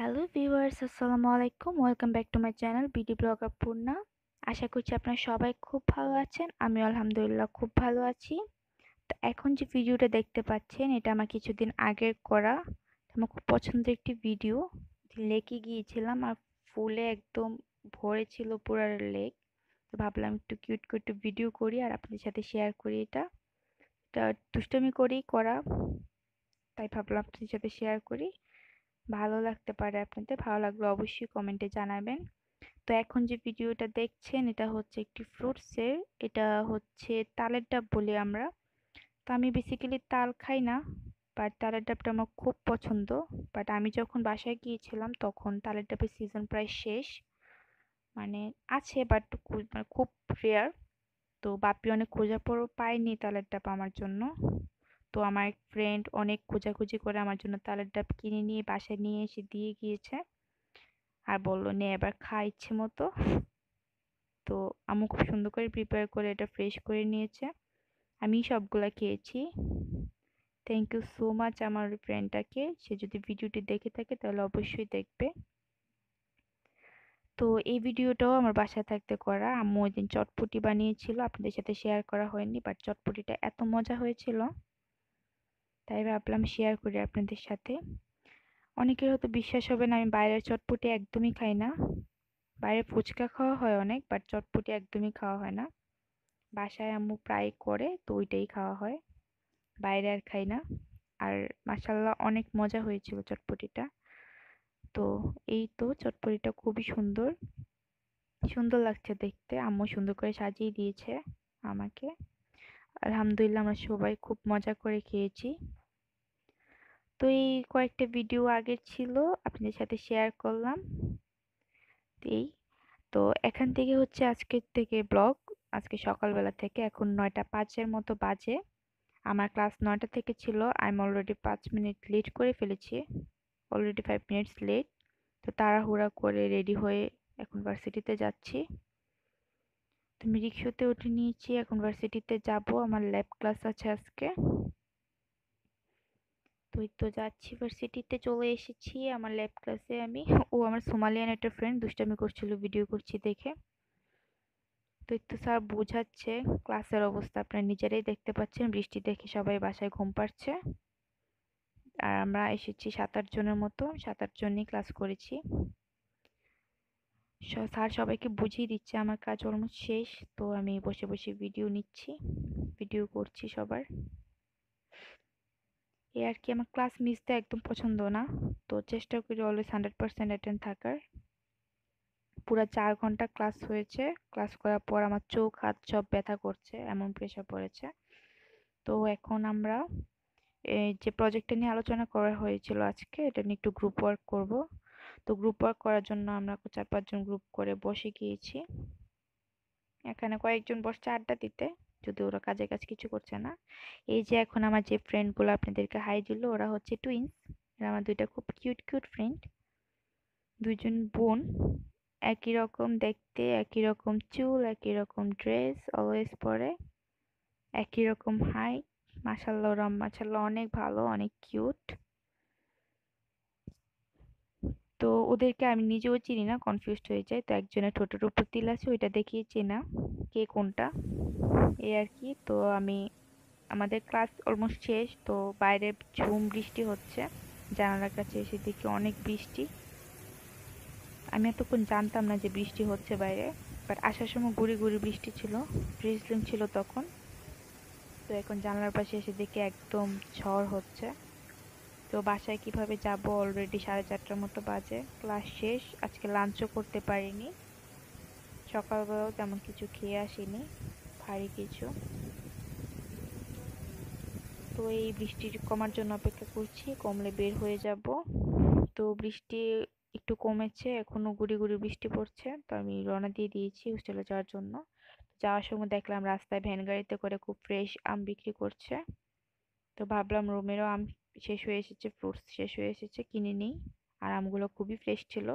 hello viewers আসসালামু আলাইকুম welcome back to my channel BD blogger Purna আশা করছি আপনারা সবাই খুব ভালো আছেন আমি আলহামদুলিল্লাহ খুব ভালো আছি তো এখন যে ভিডিওটা দেখতে পাচ্ছেন এটা আমার কিছুদিন আগের করা আমার খুব পছন্দের একটি ভিডিও লেকে গিয়েছিলাম আর ফুলে একদম ভরে ছিল পুরো লেক তো ভাবলাম একটু কিউট করে একটু ভিডিও করি আর আপনাদের সাথে শেয়ার করি এটা তো দুষ্টমি করেই করা তাই ভাবলাম আপনাদের সাথে শেয়ার করি ভালো লাগতে পারে আপনাদের ভালো লাগলে অবশ্যই কমেন্টে জানাবেন তো এখন যে ভিডিওটা দেখছেন এটা হচ্ছে একটি ফ্রুটসের এটা হচ্ছে তালের ডাব বলি আমরা তো আমি বেসিক্যালি তাল খাই না বাট তালের ডাবটা আমার খুব পছন্দ বাট আমি যখন বাসায় গিয়েছিলাম তখন তালের ডাবের সিজন প্রায় শেষ মানে আছে বাট মানে খুব রেয়ার তো বাপি অনেক খোঁজার পরও পায়নি তালের ডাব আমার জন্য তো আমার ফ্রেন্ড অনেক খোঁজাখুঁজি করে আমার জন্য তালের ডাব কিনে নিয়ে বাসায় নিয়ে এসে দিয়ে গিয়েছে আর বললো নে এবার খা ইচ্ছে মতো তো আমি খুব সুন্দর করে প্রিপেয়ার করে এটা ফ্রেশ করে নিয়েছে আমি সবগুলা খেয়েছি থ্যাংক ইউ সো মাচ আমার ফ্রেন্ডটাকে সে যদি ভিডিওটি দেখে থাকে তাহলে অবশ্যই দেখবে তো এই ভিডিওটাও আমার বাসায় থাকতে করা আম্মু ওই দিন চটপটি বানিয়েছিল আপনাদের সাথে শেয়ার করা হয়নি বাট চটপটিটা এত মজা হয়েছিল তাই ভাবলাম শেয়ার করি আপনাদের সাথে অনেকের হয়তো বিশ্বাস হবে না আমি বাইরের চটপটি একদমই খাই না বাইরে ফুচকা খাওয়া হয় অনেক বাট চটপটি একদমই খাওয়া হয় না বাসায় আম্মু প্রায় করে তো ওইটাই খাওয়া হয় বাইরে আর খাই না আর মাসাল্লাহ অনেক মজা হয়েছিল চটপটিটা তো এই তো চটপটিটা খুবই সুন্দর সুন্দর লাগছে দেখতে আম্মু সুন্দর করে সাজিয়ে দিয়েছে আমাকে আলহামদুলিল্লাহ আমরা সবাই খুব মজা করে খেয়েছি তো এই কয়েকটা ভিডিও আগের ছিল আপনাদের সাথে শেয়ার করলাম এই তো এখান থেকে হচ্ছে আজকের থেকে ব্লগ আজকে সকালবেলা থেকে এখন নয়টা পাঁচের মতো বাজে আমার ক্লাস নয়টা থেকে ছিল আমি অলরেডি পাঁচ মিনিট লেট করে ফেলেছি অলরেডি ফাইভ মিনিটস লেট তো তাড়াহুড়া করে রেডি হয়ে এখন ভার্সিটিতে যাচ্ছি তো আমি রিক্সাতে উঠে নিয়েছি এখন ভার্সিটিতে যাবো আমার ল্যাব ক্লাস আছে আজকে তো তো যাচ্ছি ভার্সিটিতে চলে এসেছি আমার ল্যাব ক্লাসে আমি ও আমার সোমালিয়ান একটা ফ্রেন্ড দুষ্টামি করছিল ভিডিও করছি দেখে তো একটু স্যার বোঝাচ্ছে ক্লাসের অবস্থা আপনারা নিজেরাই দেখতে পাচ্ছেন বৃষ্টি দেখে সবাই বাসায় ঘুম পাচ্ছে আর আমরা এসেছি সাত আট জনের মতো সাত আট জনই ক্লাস করেছি স্যার সবাইকে বুঝিয়ে দিচ্ছে আমার কাজ অলমোস্ট শেষ তো আমি বসে বসে ভিডিও নিচ্ছি ভিডিও করছি সবার এই আর কি আমার ক্লাস মিসটা একদম পছন্দ না তো চেষ্টা করি অলওয়েজ হান্ড্রেড পার্সেন্ট অ্যাটেন্ড থাকার পুরো চার ঘন্টা ক্লাস হয়েছে ক্লাস করার পর আমার চোখ হাত সব ব্যথা করছে এমন প্রেশার পড়েছে তো এখন আমরা এই যে প্রজেক্টটা নিয়ে আলোচনা করা হয়েছিল আজকে এটা নিয়ে একটু গ্রুপ ওয়ার্ক করব তো গ্রুপ ওয়ার্ক করার জন্য আমরা চার পাঁচজন গ্রুপ করে বসে গিয়েছি এখানে কয়েকজন বসছে আড্ডা দিতে যদি ওরা কাজে কাজ কিছু করছে না এই যে এখন আমার যে ফ্রেন্ডগুলো আপনাদেরকে হাই দিল ওরা হচ্ছে টুইন্স আমার দুইটা খুব কিউট কিউট ফ্রেন্ড দুজন বোন একই রকম দেখতে একই রকম চুল একই রকম ড্রেস অলওয়েজ পরে একই রকম হাই মাশাল্লা ওরা মাসাল্লাহ অনেক ভালো অনেক কিউট তো ওদেরকে আমি নিজেও চিনি না কনফিউজড হয়ে যাই তো একজনের ঠোঁটের উপর তিল আছে ওইটা দেখিয়ে চেনা কে কোনটা এই আর কি তো আমি আমাদের ক্লাস অলমোস্ট শেষ তো বাইরে ঝুম বৃষ্টি হচ্ছে জানালার কাছে এসে দেখি অনেক বৃষ্টি আমি এতক্ষণ জানতাম না যে বৃষ্টি হচ্ছে বাইরে বাট আসার সময় গুড়ি গুড়ি বৃষ্টি ছিল ফ্রিজলিং ছিল তখন তো এখন জানলার পাশে এসে দেখি একদম ঝড় হচ্ছে তো বাসায় কিভাবে যাব অলরেডি সাড়ে চারটার মতো বাজে ক্লাস শেষ আজকে লাঞ্চও করতে পারিনি সকালবেলাও তেমন কিছু খেয়ে আসিনি ভারী কিছু তো এই বৃষ্টি কমার জন্য অপেক্ষা করছি কমলে বের হয়ে যাব তো বৃষ্টি একটু কমেছে এখনও গুড়ি গুড়ি বৃষ্টি পড়ছে তো আমি রওনা দিয়ে দিয়েছি হোস্টেলে যাওয়ার জন্য যাওয়ার সময় দেখলাম রাস্তায় ভ্যান গাড়িতে করে খুব ফ্রেশ আম বিক্রি করছে তো ভাবলাম রুমেরও আম শেষ হয়ে এসেছে ফ্রুটস শেষ হয়ে এসেছে কিনে নিই আর আমগুলো খুবই ফ্রেশ ছিল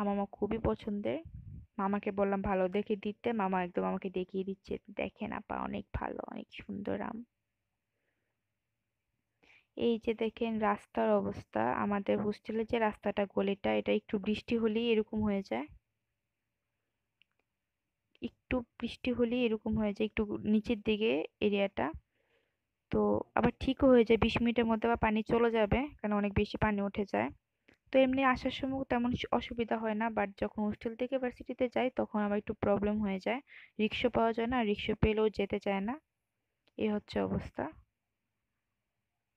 আমার মামা খুবই পছন্দের মামাকে বললাম ভালো দেখে দিতে মামা একদম আমাকে দেখিয়ে দিচ্ছে দেখেন আপা অনেক ভালো অনেক সুন্দর আম এই যে দেখেন রাস্তার অবস্থা আমাদের হোস্টেলের যে রাস্তাটা গলিটা এটা একটু বৃষ্টি হলেই এরকম হয়ে যায় একটু বৃষ্টি হলেই এরকম হয়ে যায় একটু নিচের দিকে এরিয়াটা তো আবার ঠিকও হয়ে যায় বিশ মিনিটের মধ্যে আবার পানি চলে যাবে কারণ অনেক বেশি পানি উঠে যায় তো এমনি আসার সময় তেমন অসুবিধা হয় না বাট যখন হোস্টেল থেকে ভার্সিটিতে যাই তখন আবার একটু প্রবলেম হয়ে যায় রিক্সা পাওয়া যায় না রিক্সা পেলেও যেতে চায় না এ হচ্ছে অবস্থা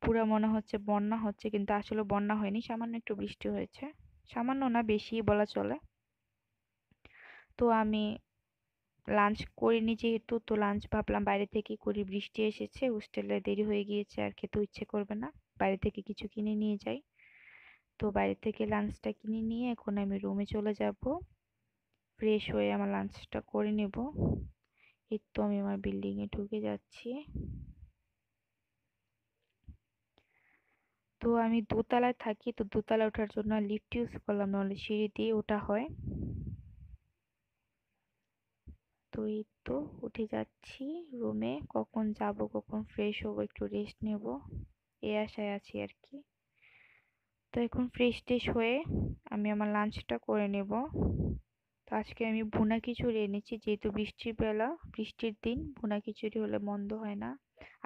পুরো মনে হচ্ছে বন্যা হচ্ছে কিন্তু আসলে বন্যা হয়নি সামান্য একটু বৃষ্টি হয়েছে সামান্য না বেশি বলা চলে তো আমি লাঞ্চ করিনি যেহেতু তো লাঞ্চ ভাবলাম বাইরে থেকে করি বৃষ্টি এসেছে হোস্টেলে দেরি হয়ে গিয়েছে আর খেতে ইচ্ছে করবে না বাইরে থেকে কিছু কিনে নিয়ে যাই তো বাইরে থেকে লাঞ্চটা কিনে নিয়ে এখন আমি রুমে চলে যাব ফ্রেশ হয়ে আমার লাঞ্চটা করে নেব এই তো আমি আমার বিল্ডিংয়ে ঢুকে যাচ্ছি তো আমি দোতলায় থাকি তো দোতলায় ওঠার জন্য লিফট ইউজ করলাম নাহলে সিঁড়ি দিয়ে ওঠা হয় তো এই তো উঠে যাচ্ছি রুমে কখন যাব কখন ফ্রেশ হবো একটু রেস্ট নেব এই আশায় আছি আর কি তো এখন ফ্রেশ টেশ হয়ে আমি আমার লাঞ্চটা করে নেব তো আজকে আমি ভুনা খিচুড়ি এনেছি যেহেতু বৃষ্টির বেলা বৃষ্টির দিন ভুনা খিচুড়ি হলে মন্দ হয় না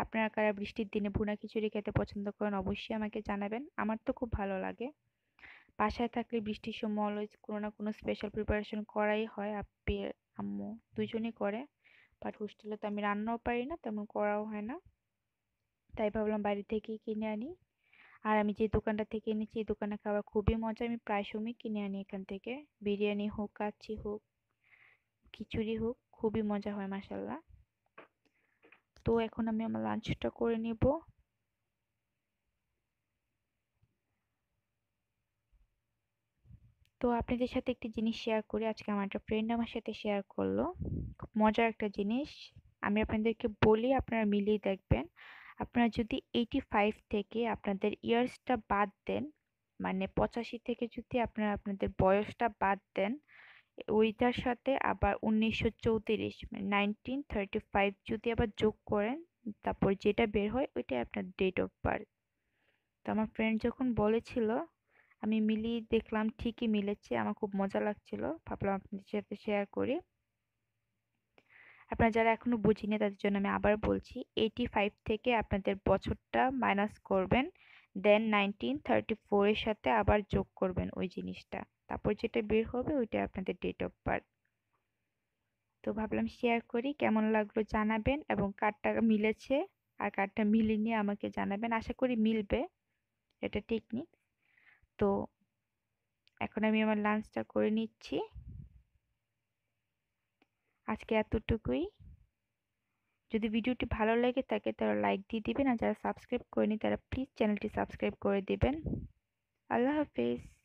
আপনারা কারা বৃষ্টির দিনে ভুনা খিচুড়ি খেতে পছন্দ করেন অবশ্যই আমাকে জানাবেন আমার তো খুব ভালো লাগে বাসায় থাকলে বৃষ্টির সময় অলওয়েজ কোনো না কোনো স্পেশাল প্রিপারেশন করাই হয় আপনি আম্মু দুজনই করে বাট হোস্টেলে তো আমি রান্নাও পারি না তেমন করাও হয় না তাই ভাবলাম বাড়ি থেকেই কিনে আনি আর আমি যে দোকানটা থেকে এনেছি এই দোকানে খাবার খুবই মজা আমি প্রায় সময় কিনে আনি এখান থেকে বিরিয়ানি হোক কাচ্ছি হোক খিচুড়ি হোক খুবই মজা হয় মাসাল্লাহ তো এখন আমি আমার লাঞ্চটা করে নেব তো আপনাদের সাথে একটি জিনিস শেয়ার করি আজকে আমার একটা ফ্রেন্ড আমার সাথে শেয়ার করলো খুব মজার একটা জিনিস আমি আপনাদেরকে বলি আপনারা মিলিয়ে দেখবেন আপনারা যদি এইটি ফাইভ থেকে আপনাদের ইয়ার্সটা বাদ দেন মানে পঁচাশি থেকে যদি আপনারা আপনাদের বয়সটা বাদ দেন ওইটার সাথে আবার উনিশশো চৌত্রিশ মানে নাইনটিন থার্টি ফাইভ যদি আবার যোগ করেন তারপর যেটা বের হয় ওইটাই আপনার ডেট অফ বার্থ তো আমার ফ্রেন্ড যখন বলেছিল আমি মিলিয়ে দেখলাম ঠিকই মিলেছে আমার খুব মজা লাগছিল ভাবলাম আপনাদের সাথে শেয়ার করি আপনারা যারা এখনও বুঝিনি তাদের জন্য আমি আবার বলছি এইটি ফাইভ থেকে আপনাদের বছরটা মাইনাস করবেন দেন নাইনটিন থার্টি ফোরের সাথে আবার যোগ করবেন ওই জিনিসটা তারপর যেটা বের হবে ওইটা আপনাদের ডেট অফ বার্থ তো ভাবলাম শেয়ার করি কেমন লাগলো জানাবেন এবং কার্ডটা মিলেছে আর কার্ডটা মিলেনি আমাকে জানাবেন আশা করি মিলবে এটা টেকনিক তো এখন আমি আমার লাঞ্চটা করে নিচ্ছি আজকে এতটুকুই যদি ভিডিওটি ভালো লেগে থাকে তারা লাইক দিয়ে দিবেন আর যারা সাবস্ক্রাইব করেনি তারা প্লিজ চ্যানেলটি সাবস্ক্রাইব করে দিবেন আল্লাহ হাফিজ